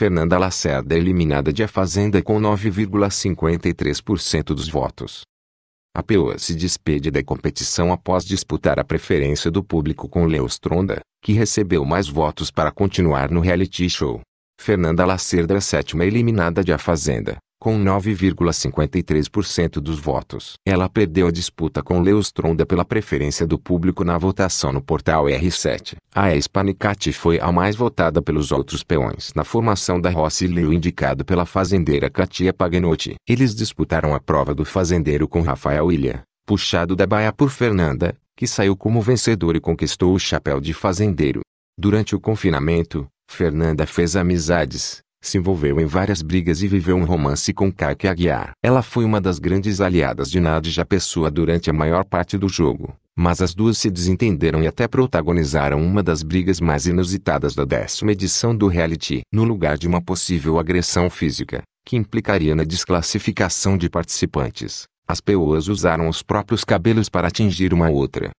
Fernanda Lacerda é eliminada de A Fazenda com 9,53% dos votos. A peoa se despede da competição após disputar a preferência do público com Leo Stronda, que recebeu mais votos para continuar no reality show. Fernanda Lacerda é sétima eliminada de A Fazenda, com 9,53% dos votos. Ela perdeu a disputa com Leo Stronda pela preferência do público na votação no portal R7. A Espanicati foi a mais votada pelos outros peões na formação da Rossi Leo indicado pela fazendeira Katia Paganotti. Eles disputaram a prova do fazendeiro com Rafael Ilha, puxado da baia por Fernanda, que saiu como vencedor e conquistou o chapéu de fazendeiro. Durante o confinamento, Fernanda fez amizades, se envolveu em várias brigas e viveu um romance com Kaki Aguiar. Ela foi uma das grandes aliadas de Nadja Pessoa durante a maior parte do jogo, mas as duas se desentenderam e até protagonizaram uma das brigas mais inusitadas da décima edição do reality. No lugar de uma possível agressão física, que implicaria na desclassificação de participantes, as peoas usaram os próprios cabelos para atingir uma outra,